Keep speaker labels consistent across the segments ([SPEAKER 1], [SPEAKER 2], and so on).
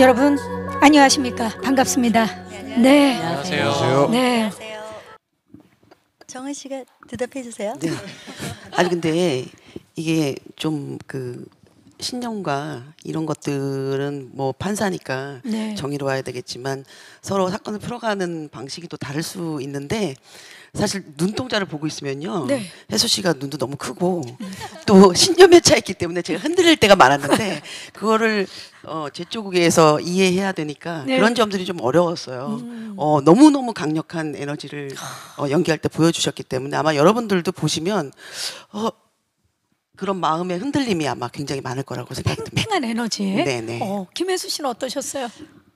[SPEAKER 1] 여러분 안녕하십니까 반갑습니다. 네. 안녕하세요. 네.
[SPEAKER 2] 정은 씨가 대답해 주세요. 네. 아니 근데 이게 좀 그 신념과 이런 것들은 뭐 판사니까 네. 정의로 와야 되겠지만 서로 사건을 풀어가는 방식이 또 다를 수 있는데 사실 눈동자를 보고 있으면요. 네. 혜수 씨가 눈도 너무 크고 또 신념에 차 있기 때문에 제가 흔들릴 때가 많았는데 그거를 어, 제 쪽에서 이해해야 되니까 네. 그런 점들이 좀 어려웠어요. 음. 어, 너무너무 강력한 에너지를 어, 연기할 때 보여주셨기 때문에 아마 여러분들도 보시면 어, 그런 마음의 흔들림이 아마 굉장히 많을 거라고 그 생각됩니다.
[SPEAKER 1] 팽팽한 에너지에. 네네. 어, 김혜수 씨는 어떠셨어요?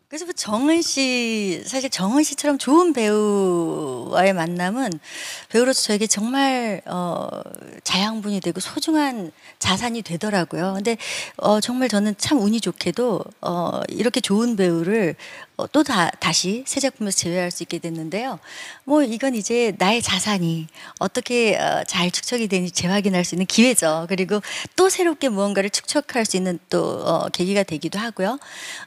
[SPEAKER 1] 그래서 뭐 정은 씨 사실
[SPEAKER 2] 정은 씨처럼 좋은 배우 배우와의 만남은 배우로서 저에게 정말 어, 자양분이 되고 소중한 자산이 되더라고요. 근데 어, 정말 저는 참 운이 좋게도 어, 이렇게 좋은 배우를 어, 또 다, 다시 새 작품에서 제외할 수 있게 됐는데요. 뭐 이건 이제 나의 자산이 어떻게 어, 잘 축적이 되는지 재확인할 수 있는 기회죠. 그리고 또 새롭게 무언가를 축적할 수 있는 또 어, 계기가 되기도 하고요.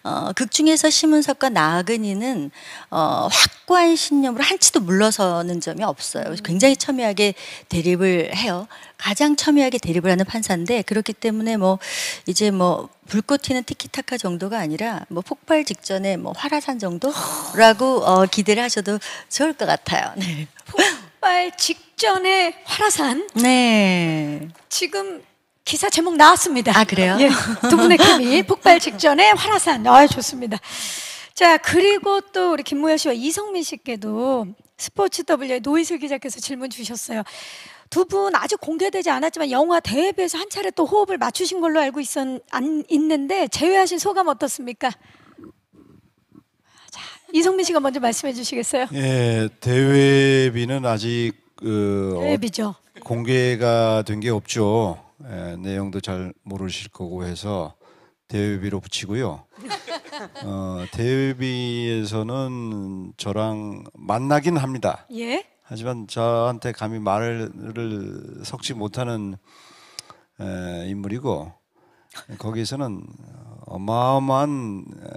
[SPEAKER 2] 어, 극 중에서 심은석과 나은이는 어, 확고한 신념으로 한치도 물러서 물러서는 점이 없어요. 굉장히 첨예하게 대립을 해요. 가장 첨예하게 대립을 하는 판사인데 그렇기 때문에 뭐 이제 뭐 불꽃 튀는 티키타카 정도가 아니라 뭐 폭발 직전에 뭐 화라산 정도라고 아. 어, 기대를 하셔도 좋을 것 같아요. 네.
[SPEAKER 1] 폭발 직전에 화라산. 네. 지금 기사 제목 나왔습니다. 아 그래요? 예, 두 분의 케미 폭발 직전에 화라산. 아 좋습니다. 자, 그리고 또 우리 김모야 씨와 이성민 씨께도 스포츠 W의 노희슬 기자께서 질문 주셨어요. 두 분 아직 공개되지 않았지만 영화 대회에서 한 차례 또 호흡을 맞추신 걸로 알고 있었, 안, 있는데 제외하신 소감 어떻습니까? 자, 이성민 씨가 먼저 말씀해 주시겠어요?
[SPEAKER 3] 예, 대회비는 아직 그 어, 대회비죠. 공개가 된 게 없죠. 예, 내용도 잘 모르실 거고 해서 대회비로 붙이고요. 어, 대회비에서는 저랑 만나긴 합니다. 예? 하지만 저한테 감히 말을 섞지 못하는 에, 인물이고 거기에서는 어마어마한 에,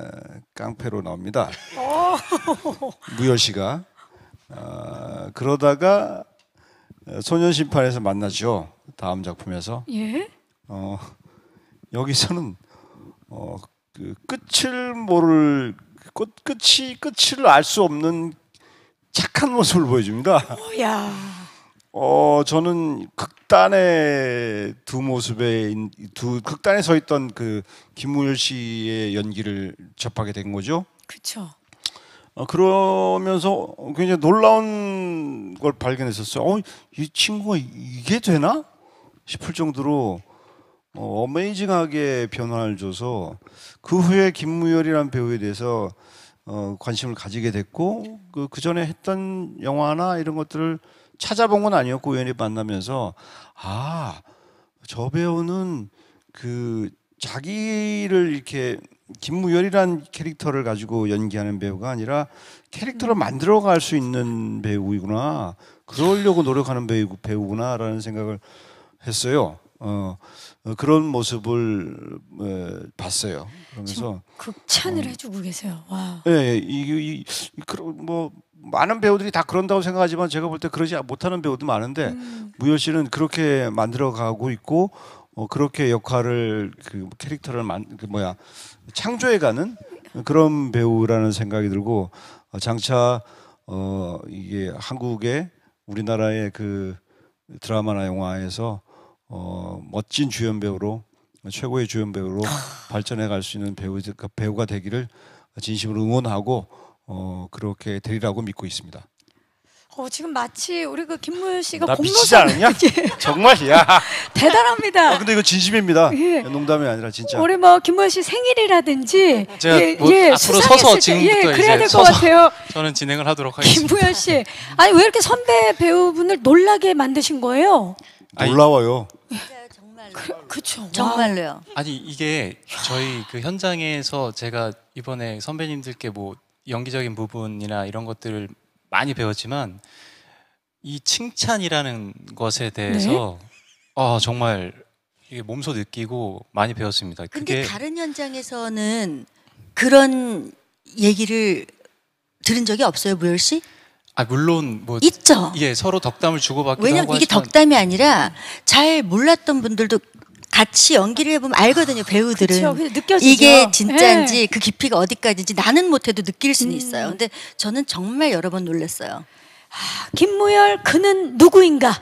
[SPEAKER 3] 깡패로 나옵니다. 무열 씨가 어, 아, 그러다가 어, 소년 심판에서 만나죠. 다음 작품에서. 예? 어, 여기서는 어, 그 끝을 모를 끝, 끝이 끝을 알 수 없는 착한 모습을 보여줍니다. 오야. 어 저는 극단의 두 모습에 두 극단에 서 있던 그 김무열 씨의 연기를 접하게 된 거죠. 그렇죠. 어, 그러면서 굉장히 놀라운 걸 발견했었어요. 어, 이 친구가 이게 되나 싶을 정도로 어, 어메이징하게 변화를 줘서 그 후에 김무열이란 배우에 대해서 어, 관심을 가지게 됐고 그, 그 전에 했던 영화나 이런 것들을 찾아본 건 아니었고 우연히 만나면서 아 저 배우는 그 자기를 이렇게 김무열이란 캐릭터를 가지고 연기하는 배우가 아니라 캐릭터를 음. 만들어갈 수 있는 배우이구나 그러려고 노력하는 배우, 배우구나라는 생각을 했어요. 어, 어, 그런 모습을 에, 봤어요. 그러면서
[SPEAKER 1] 극찬을 어, 해주고 계세요. 와.
[SPEAKER 3] 예, 예, 이, 이, 이 그런 뭐 많은 배우들이 다 그런다고 생각하지만 제가 볼 때 그러지 못하는 배우도 많은데 음. 무효 씨는 그렇게 만들어가고 있고 어, 그렇게 역할을 그 캐릭터를 만, 그 뭐야 창조해가는 그런 배우라는 생각이 들고 어, 장차 어, 이게 한국의 우리나라의 그 드라마나 영화에서 어, 멋진 주연 배우로 최고의 주연 배우로 아. 발전해 갈 수 있는 배우 그러니까 배우가 되기를 진심으로 응원하고 어, 그렇게 되리라고 믿고 있습니다.
[SPEAKER 1] 어, 지금 마치 우리 그 김무열 씨가 공로상 않냐?
[SPEAKER 3] 예. 정말이야. 대단합니다. 아, 근데 이거 진심입니다. 예. 농담이 아니라 진짜. 우리
[SPEAKER 1] 뭐 김무열 씨 생일이라든지 제가 예, 뭐 예, 앞으로 서서 지금부터 예, 그래야 될것 같아요.
[SPEAKER 3] 저는
[SPEAKER 4] 진행을 하도록 하겠습니다.
[SPEAKER 1] 김무열 씨, 아니 왜 이렇게 선배 배우분을 놀라게 만드신 거예요?
[SPEAKER 3] 놀라워요. 진짜
[SPEAKER 1] 정말로. 그, 그쵸. 정말로요.
[SPEAKER 4] 아니 이게 저희 그 현장에서 제가 이번에 선배님들께 뭐 연기적인 부분이나 이런 것들을 많이 배웠지만 이 칭찬이라는 것에 대해서 네. 아 정말 이게 몸소 느끼고 많이 배웠습니다. 근데 그게
[SPEAKER 2] 다른 현장에서는 그런 얘기를 들은 적이 없어요, 무열 씨?
[SPEAKER 4] 아 물론 뭐 있죠. 예, 서로 덕담을 주고받기도 왜냐면 이게 덕담이
[SPEAKER 2] 아니라 잘 몰랐던 분들도 같이 연기를 해보면 알거든요 아, 배우들은 그쵸, 이게 예. 진짜인지 예. 그 깊이가 어디까지인지 나는 못해도 느낄 수는 음. 있어요 근데 저는
[SPEAKER 1] 정말 여러 번 놀랐어요 아, 김무열 그는 누구인가?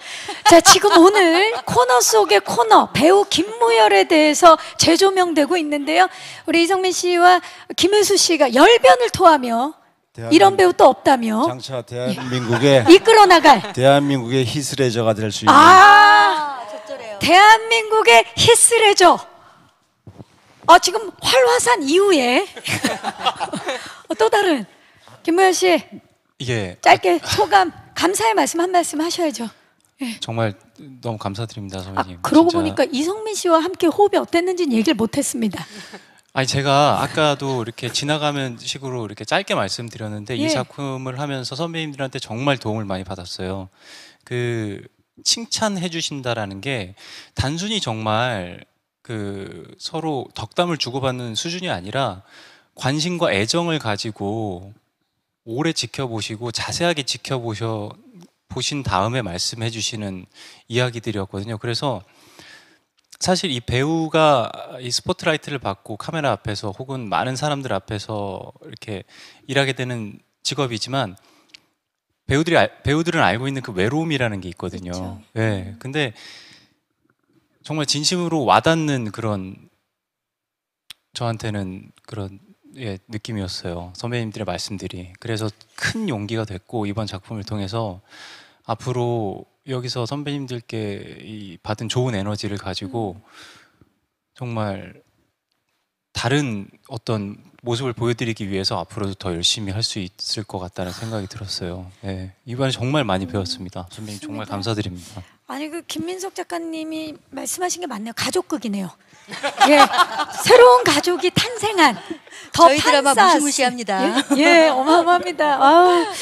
[SPEAKER 1] 자 지금 오늘 코너 속의 코너 배우 김무열에 대해서 재조명되고 있는데요. 우리 이성민 씨와 김혜수 씨가 열변을 토하며 이런 배우또 없다며 장차
[SPEAKER 3] 대한민국의
[SPEAKER 1] 이끌어 나갈
[SPEAKER 3] 대한민국의 히스레저가 될 수 있는
[SPEAKER 1] 아 대한민국의 히스레저 아 지금 활화산 이후에 어, 또 다른 김무현 씨이 예. 짧게 소감 감사의 말씀 한 말씀 하셔야죠. 예.
[SPEAKER 4] 정말 너무 감사드립니다 아, 선배님. 아, 그러고 진짜. 보니까
[SPEAKER 1] 이성민 씨와 함께 호흡이 어땠는지 얘기를 못했습니다.
[SPEAKER 4] 아니 제가 아까도 이렇게 지나가면 식으로 이렇게 짧게 말씀드렸는데 예. 이 작품을 하면서 선배님들한테 정말 도움을 많이 받았어요. 그 칭찬해 주신다라는 게 단순히 정말 그 서로 덕담을 주고받는 수준이 아니라 관심과 애정을 가지고 오래 지켜보시고 자세하게 지켜보셔 보신 다음에 말씀해 주시는 이야기들이었거든요. 그래서 사실 이 배우가 이 스포트라이트를 받고 카메라 앞에서 혹은 많은 사람들 앞에서 이렇게 일하게 되는 직업이지만 배우들이 배우들은 알고 있는 그 외로움이라는 게 있거든요. 그쵸. 네. 근데 정말 진심으로 와닿는 그런 저한테는 그런 예, 느낌이었어요. 선배님들의 말씀들이. 그래서 큰 용기가 됐고 이번 작품을 통해서 앞으로 여기서 선배님들께 받은 좋은 에너지를 가지고 음. 정말 다른 어떤 모습을 보여드리기 위해서 앞으로도 더 열심히 할 수 있을 것 같다는 생각이 들었어요. 네, 이번에 정말 많이 음. 배웠습니다. 선배님 정말 감사드립니다.
[SPEAKER 1] 아니 그 김민석 작가님이 말씀하신 게 맞네요. 가족극이네요. 예, 새로운 가족이 탄생한 더 저희 드라마 무시무시합니다. 예, 예, 어마어마합니다. 아우.